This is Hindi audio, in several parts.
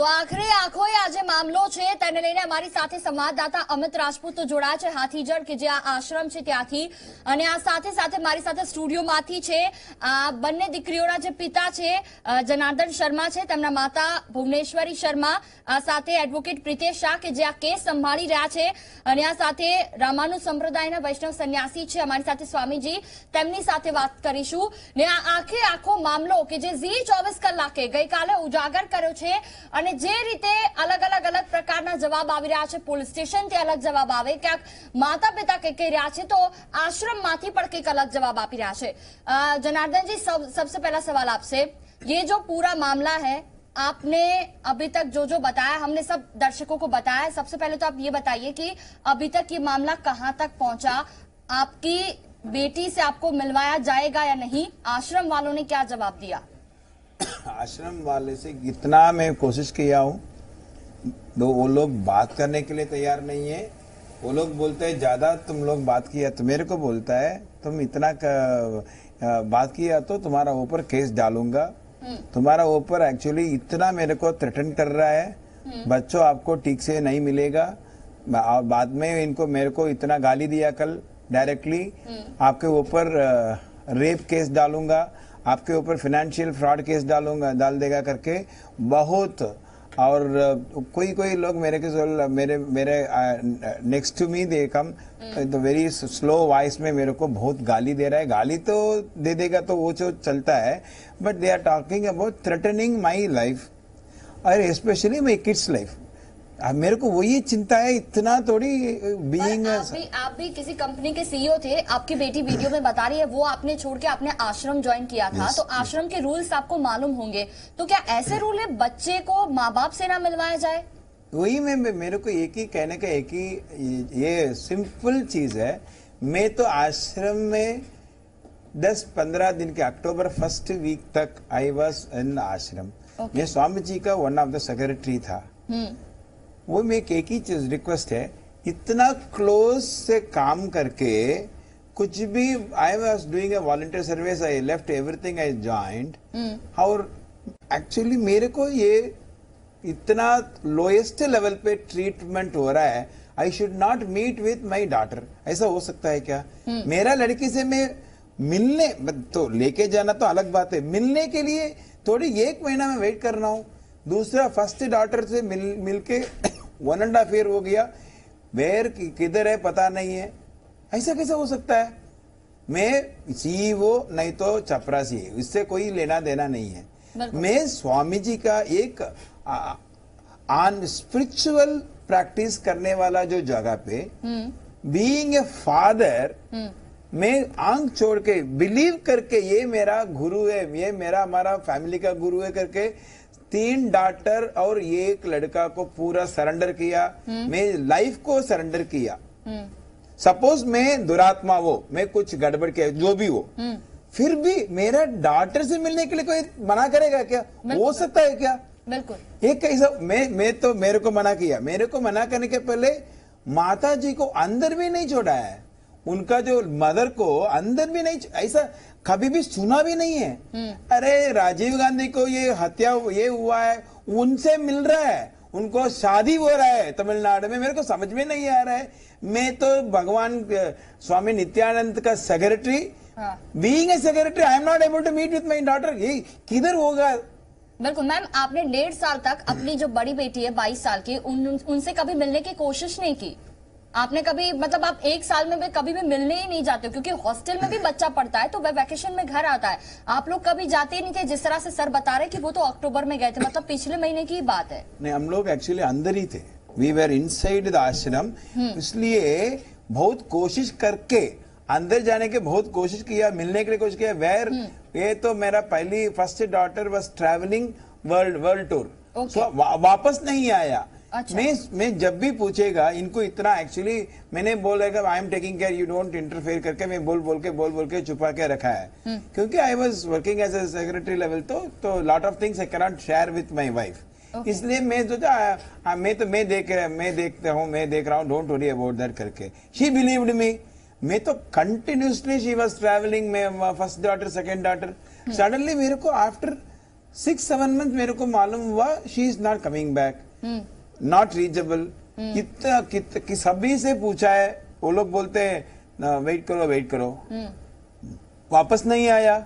તો આખરે આખો આ જે મામલો છે તેને લઈને અમારી સાથે સંવાદદાતા અમિત રાજપૂત જોડાયા છે હાથીજળ કે જે આ આશ્રમ છે ત્યાંથી અને આ સાથે સાથે મારી સાથે સ્ટુડિયોમાંથી છે આ બંને દીકરીઓના જે પિતા છે જનાર્દન શર્મા છે તેમના માતા ભુવનેશ્વરી શર્મા સાથે એડવોકેટ પ્રિતેશ શાહ કે જે આ કેસ સંભાળી રહ્યા છે અને આ સાથે રામાનુ સંપ્રદાયના વૈષ્ણવ સંન્યાસી છે અમારી સાથે સ્વામીજી તેમની સાથે વાત કરીશું ને આ આખે આખો મામલો કે જે ઝી ચોવીસ કલાકે ગઈકાલે ઉજાગર કર્યો છે અને अलग अलग अलग प्रकार जवाब आ रहा है पुलिस स्टेशन છે अलग जवाब आए क्या माता पिता कई कही रहा है तो आश्रम તો कई अलग जवाब आप जनार्दन जी सब सबसे पहला सवाल आपसे ये जो पूरा मामला है आपने अभी तक जो जो बताया हमने सब दर्शकों को बताया सबसे पहले तो आप ये बताइए कि अभी तक ये मामला कहां तक पहुंचा आपकी बेटी से आपको मिलवाया जाएगा या नहीं आश्रम वालों ने क्या जवाब दिया आश्रम वाले से कितना मैं कोशिश किया हूँ तो वो लोग बात करने के लिए तैयार नहीं है वो लोग बोलते हैं ज़्यादा तुम लोग बात किया तो मेरे को बोलता है तुम इतना बात किया तो तुम्हारा ऊपर केस डालूंगा हम्म। तुम्हारा ऊपर एक्चुअली इतना मेरे को थ्रेटन कर रहा है हम्म। बच्चों आपको ठीक से नहीं मिलेगा बाद में इनको मेरे को इतना गाली दिया कल डायरेक्टली हम्म। आपके ऊपर रेप केस डालूंगा आपके ऊपर फाइनेंशियल फ्रॉड केस डालूंगा डाल देगा करके बहुत और कोई कोई लोग मेरे के सोल मेरे मेरे नेक्स्ट टू मी दे कम हम्म। तो वेरी स्लो वॉइस में मेरे को बहुत गाली दे रहा है गाली तो दे देगा तो वो जो चलता है but they are talking about threatening my life और स्पेशली माई किड्स लाइफ मेरे को वही चिंता है इतना थोड़ी बीइंग uh, आप, भी, आप भी किसी कंपनी के सीईओ e थे आपकी बेटी वीडियो में बता रही है वो आपने छोड़ के आपने आश्रम ज्वाइन किया था तो आश्रम के रूल्स आपको मालूम होंगे तो क्या ऐसे रूल है बच्चे को माँ बाप से ना मिलवाया जाए वही मैं मेरे को एक ही कहने का एक ही ये सिंपल चीज है मैं तो आश्रम में दस पंद्रह दिन के अक्टूबर फर्स्ट वीक तक आई वॉज इन आश्रम मैं स्वामी जी का वन ऑफ द सेक्रेटरी था हम्म। वो मैं एक ही चीज रिक्वेस्ट है इतना क्लोज से काम करके कुछ भी I was doing a volunteer service I left everything I joined और एक्चुअली मेरे को ये इतना लोएस्ट लेवल पे ट्रीटमेंट हो रहा है I should not meet with my daughter ऐसा हो सकता है क्या hmm. मेरा लड़की से मैं मिलने तो लेके जाना तो अलग बात है मिलने के लिए थोड़ी एक महीना में वेट कर रहा हूँ दूसरा फर्स्ट डॉटर से मिल मिलके वन एंड हाफ ईयर हो गया कि, किधर है पता नहीं है ऐसा कैसा हो सकता है मैं सीईओ नहीं तो चपरासी इससे कोई लेना देना नहीं है मैं स्वामी जी का एक ऑन स्पिरिचुअल प्रैक्टिस करने वाला जो जगह पे बीइंग ए फादर मैं आंख छोड़ के बिलीव करके ये मेरा गुरु है ये मेरा हमारा फैमिली का गुरु है करके तीन डॉटर और एक लड़का को पूरा सरेंडर किया हम्म। मैं लाइफ को सरेंडर किया सपोज हम्म। मैं दुरात्मा वो मैं कुछ गड़बड़ किया जो भी वो हम्म। फिर भी मेरा डॉटर से मिलने के लिए कोई मना करेगा क्या हो सकता है क्या बिल्कुल एक कैसा मैं मैं तो मेरे को मना किया मेरे को मना करने के पहले माता जी को अंदर भी नहीं छोड़ा है उनका जो मदर को अंदर भी नहीं ऐसा कभी भी सुना भी नहीं है हम्म। अरे राजीव गांधी को ये हत्या ये हुआ है उनसे मिल रहा है उनको शादी हो रहा है तमिलनाडु में मेरे को समझ में नहीं आ रहा है मैं तो भगवान स्वामी नित्यानंद का secretary being a secretary I am not able to meet with my daughter ये किधर होगा बिल्कुल मैम आपने डेढ़ साल तक अपनी जो बड़ी बेटी है बाईस साल की उन, उनसे कभी मिलने की कोशिश नहीं की आपने कभी मतलब आप एक साल में भी कभी भी मिलने ही नहीं जाते क्योंकि हॉस्टल में भी बच्चा पढ़ता है तो वह वैकेशन में घर आता है आप लोग कभी जाते ही नहीं थे जिस तरह से सर बता रहे कि वो तो अक्टूबर में गए थे मतलब पिछले महीने की बात है नहीं हम लोग एक्चुअली अंदर ही थे we were inside the ashram इसलिए बहुत कोशिश करके अंदर जाने के बहुत कोशिश किया मिलने के लिए कोशिश किया वेर हम्म। ये तो मेरा पहली first daughter was travelling world world tour वापस नहीं आया अच्छा मैं मैं जब भी पूछेगा इनको इतना एक्चुअली मैंने बोलेगा I am taking care you don't interfere करके मैं बोल बोल के बोल बोल के छुपा के रखा है हम्म। क्योंकि I was working as a secretary level तो तो lot of things I cannot share with my wife Okay. इसलिए मैं सोचा मैं तो मैं देख रहा मैं देखता हूँ मैं देख रहा हूँ डोंट वरी अबाउट दैट करके शी बिलीव्ड मी मैं तो कंटिन्यूसली शी वॉज ट्रेवलिंग में first daughter second daughter suddenly मेरे को आफ्टर सिक्स सेवन मंथ मेरे को मालूम हुआ she is not coming back not reachable कितना कित, कि सभी से पूछा है वो लोग बोलते हैं वेट करो वेट करो वापस नहीं आया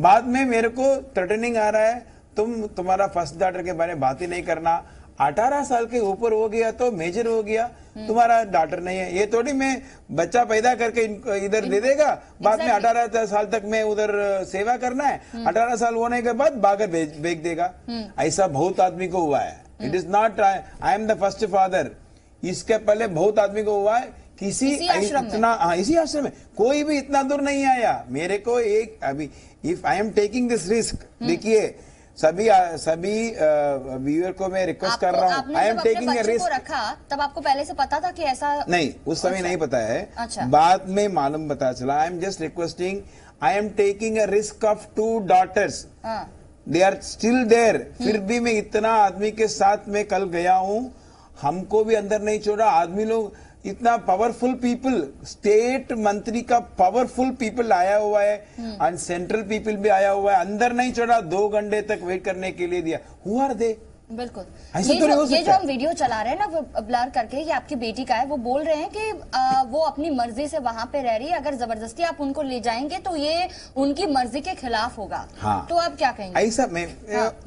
बाद में मेरे को थ्रेटनिंग आ रहा है तुम तुम्हारा फर्स्ट डॉटर के बारे में बात ही नहीं करना अठारह साल के ऊपर हो गया तो मेजर हो गया तुम्हारा डॉटर नहीं है ये थोड़ी मैं बच्चा पैदा करके इधर दे देगा बाद में अठारह साल तक मैं उधर सेवा करना है अठारह साल होने के बाद बागर बेच भेज देगा हम्म। ऐसा बहुत आदमी को हुआ है it is not I am the first father इसके पहले बहुत आदमी को हुआ है किसी इतना आ, हाँ, इसी आश्रम में कोई भी इतना दूर नहीं आया मेरे को एक अभी if I am taking this risk देखिए सभी सभी व्यूअर को मैं रिक्वेस्ट कर रहा हूँ आई एम टेकिंग रिस्क रखा तब आपको पहले से पता था कि ऐसा नहीं उस समय अच्छा। नहीं पता है अच्छा। बाद में मालूम पता चला I am just requesting I am taking a risk of two daughters they are still there फिर भी मैं इतना आदमी के साथ में कल गया हूं हमको भी अंदर नहीं छोड़ा आदमी लोग इतना पावरफुल पीपल स्टेट मंत्री का पावरफुल पीपल आया हुआ है एंड सेंट्रल पीपल भी आया हुआ है अंदर नहीं छोड़ा दो घंटे तक वेट करने के लिए दिया हु आर दे बिल्कुल ये तो जो, ये जो हम वीडियो चला रहे हैं ना वो ब्लर करके ये आपकी बेटी का है वो बोल रहे हैं कि आ, वो अपनी मर्जी से वहाँ पे रह रही है अगर जबरदस्ती आप उनको ले जाएंगे तो ये उनकी मर्जी के खिलाफ होगा हाँ, तो आप क्या कहेंगे ऐसा मैं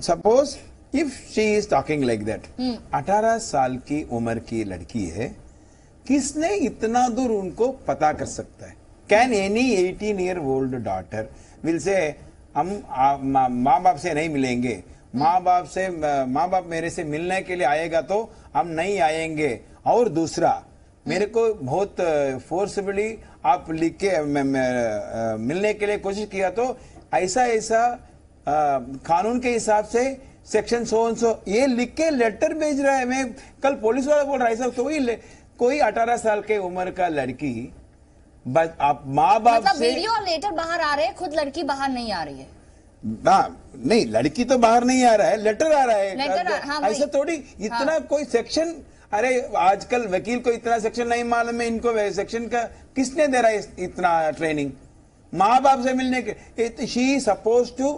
suppose if she is talking like that अठारह साल की उम्र की लड़की है किसने इतना दूर उनको पता कर सकता है can any eighteen year old daughter will से हम माँ बाप से नहीं मिलेंगे माँ बाप से माँ बाप मेरे से मिलने के लिए आएगा तो हम नहीं आएंगे और दूसरा मेरे को बहुत फोर्सफुली आप लिख के मिलने के लिए कोशिश किया तो ऐसा ऐसा कानून के हिसाब से सेक्शन सो सो ये लिख के लेटर भेज रहा है मैं कल पुलिस वाला बोल रहा है तो ही कोई अठारह साल के उम्र का लड़की बस आप माँ बाप मतलब से वीडियो लेटर बाहर आ रहे हैं खुद लड़की बाहर नहीं आ रही है ना, नहीं लड़की तो बाहर नहीं आ रहा है लेटर आ रहा है लेटर हाँ, ऐसा थोड़ी हाँ। इतना हाँ। कोई सेक्शन अरे आजकल वकील को इतना सेक्शन नहीं मालूम है इनको सेक्शन का किसने दे रहा है इतना ट्रेनिंग माँ बाप से मिलने के शी सपोज टू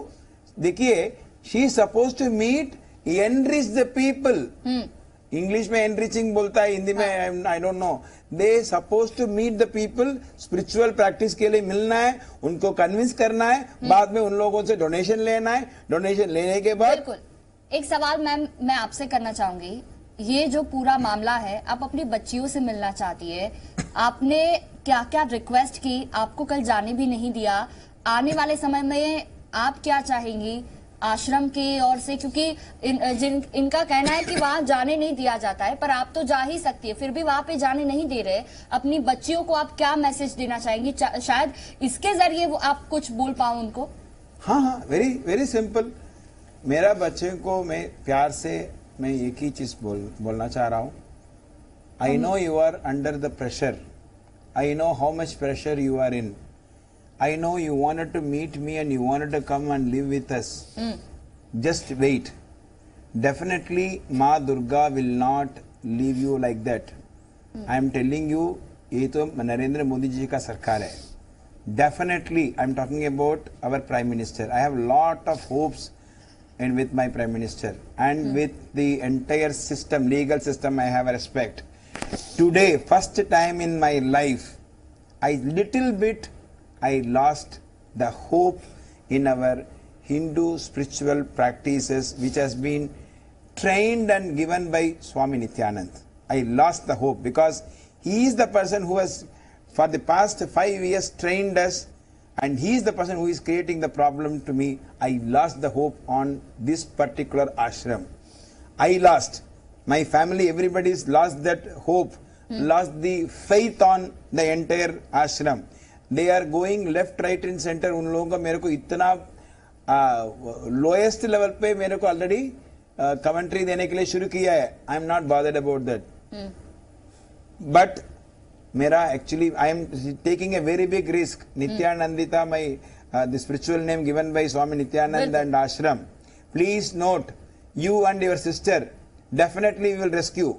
देखिए she suppose to meet enrich the people English में एनरिचिंग बोलता है हिंदी में I don't know they suppose to meet the people spiritual practice के लिए मिलना है उनको कन्विंस करना है हम्म। बाद में उन लोगों से डोनेशन लेना है डोनेशन लेने के बाद बिल्कुल एक सवाल मैम मैं आपसे करना चाहूंगी ये जो पूरा मामला है आप अपनी बच्चियों से मिलना चाहती है आपने क्या क्या रिक्वेस्ट की आपको कल जाने भी नहीं दिया आने वाले समय में आप क्या चाहेंगी आश्रम की ओर से क्योंकि इन, जिन इनका कहना है कि वहाँ जाने नहीं दिया जाता है पर आप तो जा ही सकती है फिर भी वहाँ पे जाने नहीं दे रहे अपनी बच्चियों को आप क्या मैसेज देना चाहेंगी शायद इसके जरिए वो आप कुछ बोल पाओ उनको हाँ हाँ वेरी वेरी सिंपल मेरा बच्चे को मैं प्यार से मैं एक ही चीज बोल बोलना चाह रहा हूँ I know you are under the pressure I know how much pressure you are in I know you wanted to meet me and you wanted to come and live with us. Mm. Just wait. Definitely, Ma Durga will not leave you like that. Mm. I am telling you, ये तो नरेंद्र मोदी जी का definitely i'm talking about our prime minister i have lot of hopes and with my prime minister and mm. with the entire system legal system i have respect today first time in my life i little bit I lost the hope in our Hindu spiritual practices which has been trained and given by Swami Nityanand. I lost the hope because he is the person who has for the past five years trained us and he is the person who is creating the problem to me. I lost the hope on this particular ashram. I lost. My family, everybody's lost that hope, mm. lost the faith on the entire ashram. They are going left right in centre उन लोगों का मेरे को इतना लोएस्ट लेवल पे मेरे को ऑलरेडी कमेंट्री देने के लिए शुरू किया है I am not bothered about that but मेरा actually I am taking a very big risk Nithyanandita my the spiritual name given by Swami Nithyananda and ashram please note you and your sister definitely will rescue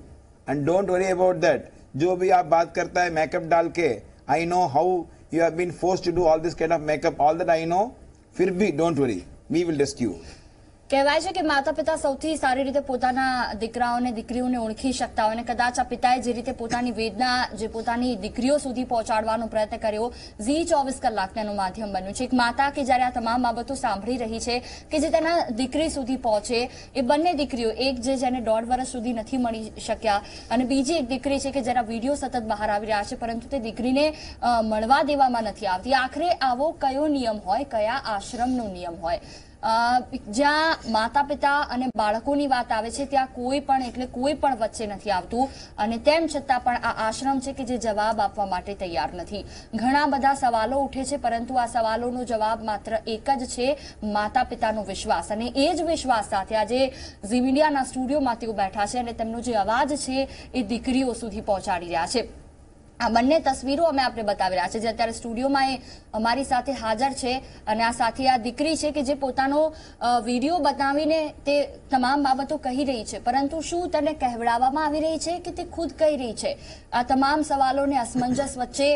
and don't worry about that जो भी आप बात करता है मेकअप डाल के I know how you have been forced to do all this kind of makeup all that I know. Firbi, don't worry. We will rescue. કહેવાય છે કે માતા પિતા સૌથી સારી રીતે પોતાના દીકરાઓને દીકરીઓને ઓળખી શકતા હોય અને કદાચ આ પિતાએ જે રીતે પોતાની વેદના જે પોતાની દીકરીઓ સુધી પહોંચાડવાનો પ્રયત્ન કર્યો ઝી ચોવીસ કલાક તેનું માધ્યમ બન્યું છે એક માતા કે જ્યારે આ તમામ બાબતો સાંભળી રહી છે કે જે તેના દીકરી સુધી પહોંચે એ બંને દીકરીઓ એક જે જેને દોઢ વર્ષ સુધી નથી મળી શક્યા અને બીજી એક દીકરી છે કે જેના વિડીયો સતત બહાર આવી રહ્યા છે પરંતુ તે દીકરીને મળવા દેવામાં નથી આવતી આખરે આવો કયો નિયમ હોય કયા આશ્રમનો નિયમ હોય જ્યાં માતા પિતા અને બાળકોની વાત આવે છે ત્યાં કોઈ પણ એટલે કોઈ પણ વચ્ચે નથી આવતું અને તેમ છતાં પણ આ આશ્રમ છે કે જે જવાબ આપવા માટે તૈયાર નથી ઘણા બધા સવાલો ઉઠે છે પરંતુ આ સવાલોનો જવાબ માત્ર એક જ છે માતા પિતાનો વિશ્વાસ અને એ જ વિશ્વાસ સાથે આજે ઝી મીડિયાના સ્ટુડિયોમાં તેઓ બેઠા છે અને તેમનો જે અવાજ છે એ દીકરીઓ સુધી પહોંચાડી રહ્યા છે આ બંને તસવીરો અમે આપણે બતાવી રહ્યા છે જે અત્યારે સ્ટુડિયોમાં એ અમારી સાથે હાજર છે અને આ સાથે આ દીકરી છે કે જે પોતાનો વિડીયો બનાવીને તે તમામ બાબતો કહી રહી છે પરંતુ શું તેને કહેવડાવવામાં આવી રહી છે કે તે ખુદ કહી રહી છે આ તમામ સવાલોને અસમંજસ વચ્ચે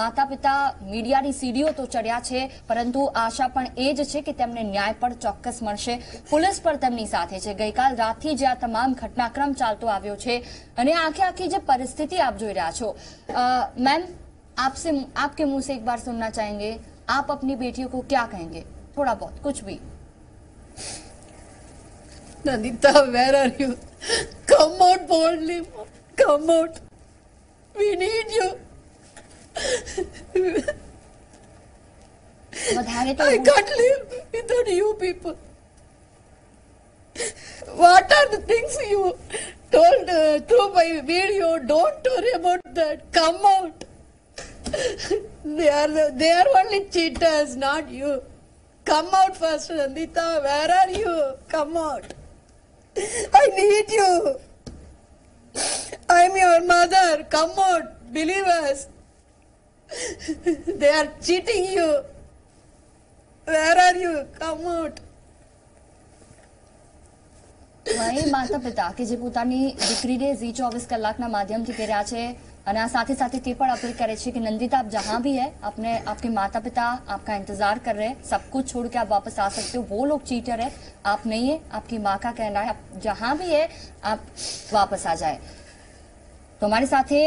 માતા પિતા મીડિયાની સીડીઓ તો ચડ્યા છે પરંતુ આશા પણ એ જ છે કે તેમને ન્યાય પણ ચોક્કસ મળશે પોલીસ પણ તેમની સાથે છે ગઈકાલ રાતથી જ આ તમામ ઘટનાક્રમ ચાલતો આવ્યો છે અને આખે આખી જે પરિસ્થિતિ આપ જોઈ રહ્યા છો मैम आपसे आपके मुंह से एक बार सुनना चाहेंगे आप अपनी बेटियों को क्या कहेंगे थोड़ा बहुत कुछ भी Nandita where are you come out boldly come out we need you I can't live without you people What are the things you told uh, through my video? Don't worry about that. Come out. they are the, they are only cheaters, not you. Come out first, Nandita. Where are you? Come out. I need you. I'm your mother. Come out. Believe us. they are cheating you. Where are you? Come out. વહી માતા પિતા કે જે પોતાની દીકરીને ઝી ચોવીસ કલાકના માધ્યમથી કર્યા છે અને આ સાથે સાથે તે પણ અપીલ કરે છે કે नंदिता आप जहाँ भी है आपने आपके माता पिता आपका इंतजार कर रहे हैं सब कुछ छोड़ के आप वापस आ सकते हो वो लोग चीटर है आप नहीं है आपकी माँ का कहना है आप जहाँ भी है आप वापस आ जाए તો અમારી સાથે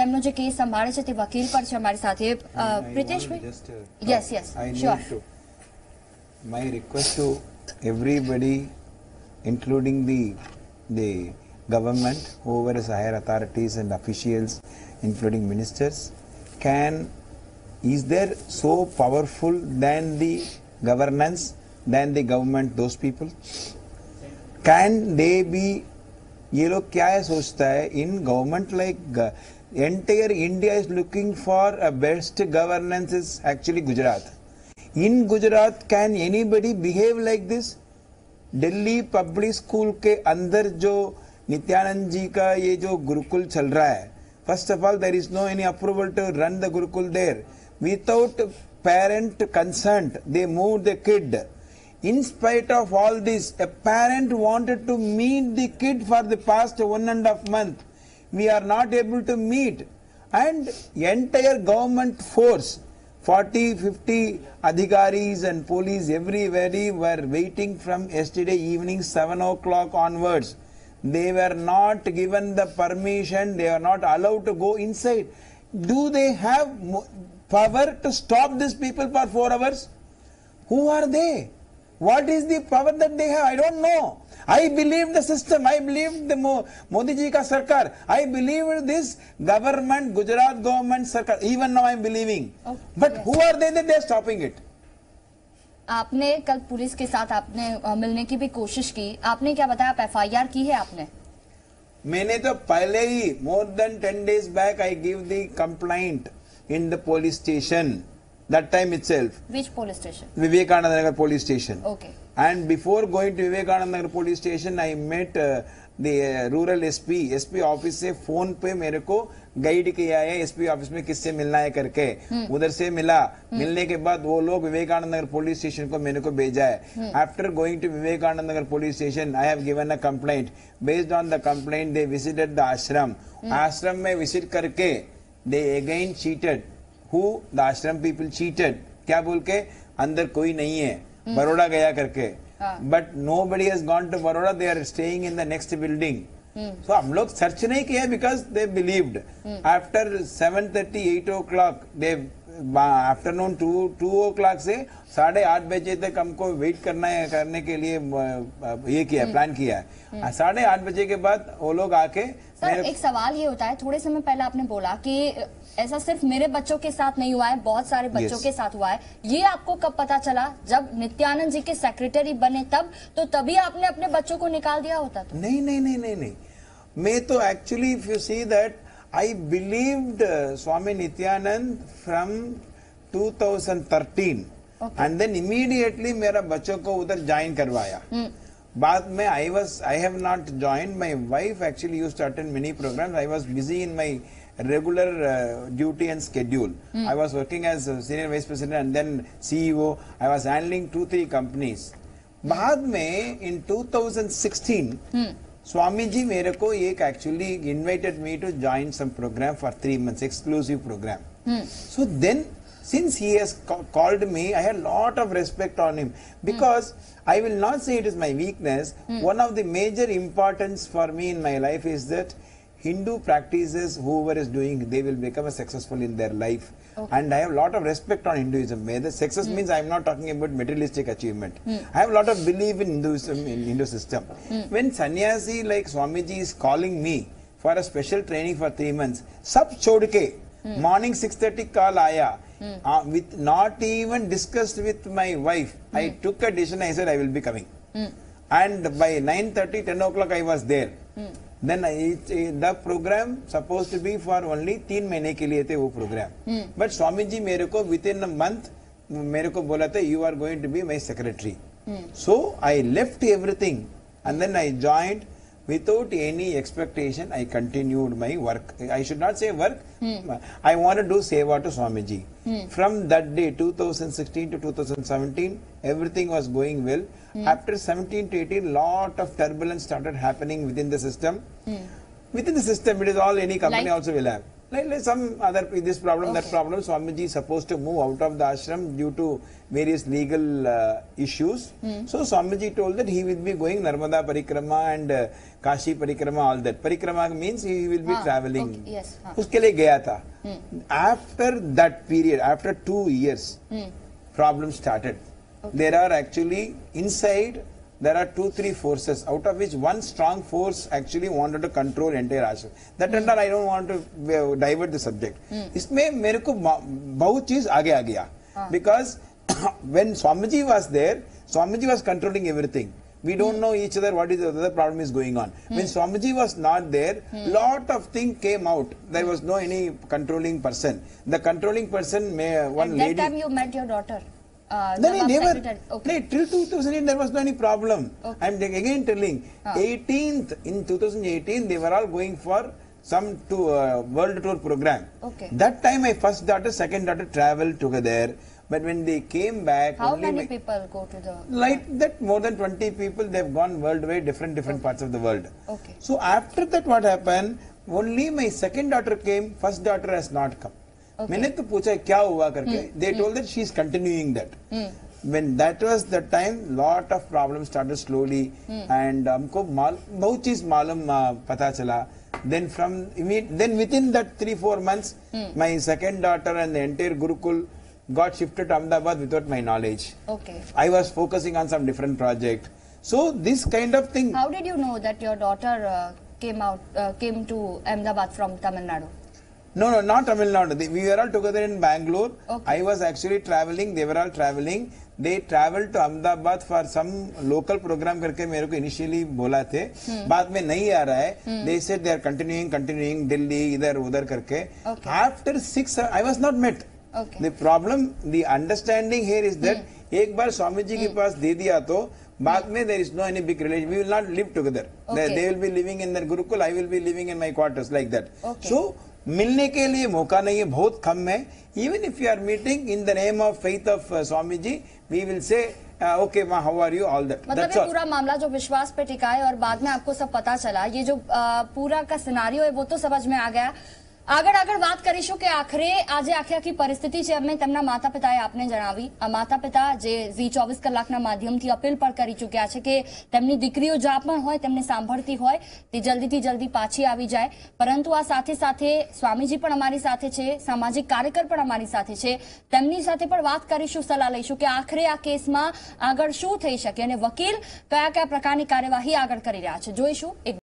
તેમનો જે કેસ સંભાળે છે તે વકીલ પણ છે અમારી સાથે Priteshbhai yes yes sure my request to everybody including the, the government, whoever is higher authorities and officials, including ministers, can is there so powerful than the governance, than the government, those people? Can they be ये लोग क्या है सोचता है in government like entire India is looking for a best governance is actually Gujarat in Gujarat can anybody behave like this Delhi public school के अंदर जो नित्यानंद जी का ये जो गुरुकुल चल रहा है first of all there is no any approval to run the gurukul there without parent consent they move the kid in spite of all this parent wanted to meet the kid for the past one and half month we are not able to meet and entire government force 40, 50 adhikaris and police everywhere were waiting from yesterday evening 7 o'clock onwards. They were not given the permission, they are not allowed to go inside. Do they have power to stop these people for 4 hours? Who are they? What is the power that they have? I don't know. I believe the system. I believe the Mo Modi ji ka sarkar. I believe this government, Gujarat government sarkar. Even now I am believing. Okay. But yes. who are they that they are stopping it? आपने कल पुलिस के साथ आपने मिलने की भी कोशिश की आपने क्या बताया आप एफआईआर की है आपने मैंने तो पहले ही more than ten days back I give the complaint in the police station that time itself. Which police station? Vivekananda Nagar police station. Okay. And before going to Vivekananda Nagar police station, I met uh, the uh, rural SP. SP office से फोन पे मेरे को गाइड किया है एसपी ऑफिस में किससे मिलना है करके उधर से मिला मिलने के बाद वो लोग विवेकानंद नगर पुलिस स्टेशन को मेरे को भेजा है after going to Vivekananda Nagar police station I have given a complaint based on the complaint they visited the ashram ashram में विजिट करके they again cheated who the ashram people cheated क्या बोल के अंदर कोई नहीं है हम्म। बड़ोड़ा गया करके but nobody has gone to Baroda they are staying in the next building so हम लोग सर्च नहीं किया because they believed after seven thirty eight o'clock the afternoon two two o'clock से साढ़े आठ बजे तक हमको वेट करना है करने के लिए ये किया प्लान हम्म। किया है हम्म। साढ़े आठ बजे के बाद वो लोग आके सर एक सवाल ये होता है थोड़े समय पहले आपने बोला कि ऐसा सिर्फ मेरे बच्चों के साथ नहीं हुआ है बहुत सारे बच्चों के साथ हुआ है ये आपको कब पता चला जब नित्यानंद जी के सेक्रेटरी बने तब तो तभी आपने अपने बच्चों को निकाल दिया होता तो? नहीं नहीं नहीं नहीं नहीं मैं तो actually you see that I believed uh, Swami Nityanand from 2013 okay. and then immediately मेरा बच्चों को उधर ज्वाइन करवाया I बाद में I was I have not join my wife actually use to attend many program regular uh, duty and schedule. Hmm. I was working as senior vice president and then CEO. I was handling two, three companies. बाद hmm. में in 2016 hmm. Swamiji Merako Ek actually invited me to join some program for three months, exclusive program. Hmm. So then, since he has ca called me, I had lot of respect on him hmm. because hmm. I will not say it is my weakness. Hmm. One of the major importance for me in my life is that Hindu practices, whoever is doing, they will become successful in their life. Okay. And I have a lot of respect on Hinduism, where success mm. means I am not talking about materialistic achievement. Mm. I have a lot of belief in Hinduism, in Hindu system. Mm. When sannyasi like Swamiji is calling me for a special training for three months, sab chodke, hmm. morning 6.30 call aya, hmm. uh, with not even discussed with my wife, I hmm. took a decision, I said I will be coming. And by 9.30, 10 o'clock I was there. Then the program suppose to be for only तीन महीने के लिए थे वो प्रोग्राम बट स्वामी जी मेरे को विद इन अ मंथ मेरे को बोला था you are going to be my secretary so I left everything and then I joined without any expectation, I continued my work. I should not say work. Hmm. I want to do seva to Swamiji. Hmm. From that day, 2016 to 2017, everything was going well. Hmm. After 17 to 18, lot of turbulence started happening within the system. Hmm. Within the system, it is all any company like, also will have like, like some other this problem okay. that problem swamiji is supposed to move out of the ashram due to various legal uh, issues hmm. so swamiji told that he will be going narmada parikrama and uh, kashi parikrama all that parikrama means he will be ah, traveling okay. yes ah. uske liye gaya tha hmm. after that period after 2 years hmm. problem started okay. there are actually inside there are two, three forces, out of which one strong force actually wanted to control entire ashram. That mm. I don't want to uh, divert the subject. Mm. इसमें मेरे को बहुत चीज आगे आ गया because when Swamiji was there, Swamiji was controlling everything. We don't mm. know each other what is the other problem is going on. Mm. When hmm. Swamiji was not there, mm. lot of things came out. There was no any controlling person. The controlling person may uh, one And that lady. time you met your daughter. Uh, no, never. were, okay. no, till 2008 there was no any problem. Okay. I am again telling, 18th, ah. in 2018 they were all going for some to, uh, world tour program. Okay. That time my first daughter, second daughter traveled together. But when they came back, how many people go to the like that? More than 20 people they have gone worldwide, different different okay. parts of the world. Okay. So after that, what happened? Only my second daughter came. First daughter has not come. Okay. मैंने तो पूछा क्या हुआ They told her that she is continuing when that was the time lot of problems started slowly and हमको um, बहुत चीज मालूम uh, पता चला then from then within that three four months my second daughter and the entire gurukul got shifted to Ahmedabad without my knowledge okay I was focusing on some different project so this kind of thing how did you know that your daughter uh, came out uh, came to Ahmedabad from Tamil Nadu No, no, not Tamil Nadu. They, we were all together in Bangalore. Okay. I was actually traveling. They were all traveling. They travel to Ahmedabad for some local program करके मेरे को इनिशियली बोला थे hmm. बाद में नहीं आ रहा है they said they are continuing continuing Delhi इधर उधर करके after six I was not met the problem the understanding here is that एक बार स्वामी जी के hmm. पास दे दिया तो बाद hmm. में there is no any big relation we will not live together they will be living in the Gurukul I will be living in my quarters like that so मिलने के लिए मौका नहीं है बहुत कम है even if you are meeting in the name of faith of Swami ji we will say okay माँ how are you all that मतलब ये पूरा मामला जो विश्वास पे टिका है और बाद में आपको सब पता चला ये जो uh, पूरा का सिनारियो है वो तो समझ में आ गया આગળ આગળ વાત કરીશું કે આખરે આજે આખી આખી પરિસ્થિતિ છે અમે તેમના માતા પિતાએ આપને જણાવી આ માતા પિતા જે વી ચોવીસ કલાકના માધ્યમથી અપીલ પણ કરી ચૂક્યા છે કે તેમની દીકરીઓ જ્યાં પણ હોય તેમને સાંભળતી હોય તે જલ્દીથી જલ્દી પાછી આવી જાય પરંતુ આ સાથે સાથે સ્વામીજી પણ અમારી સાથે છે સામાજિક કાર્યકર પણ અમારી સાથે છે તેમની સાથે પણ વાત કરીશું સલાહ લઈશું કે આખરે આ કેસમાં આગળ શું થઈ શકે અને વકીલ કયા કયા પ્રકારની કાર્યવાહી આગળ કરી રહ્યા છે જોઈશું એક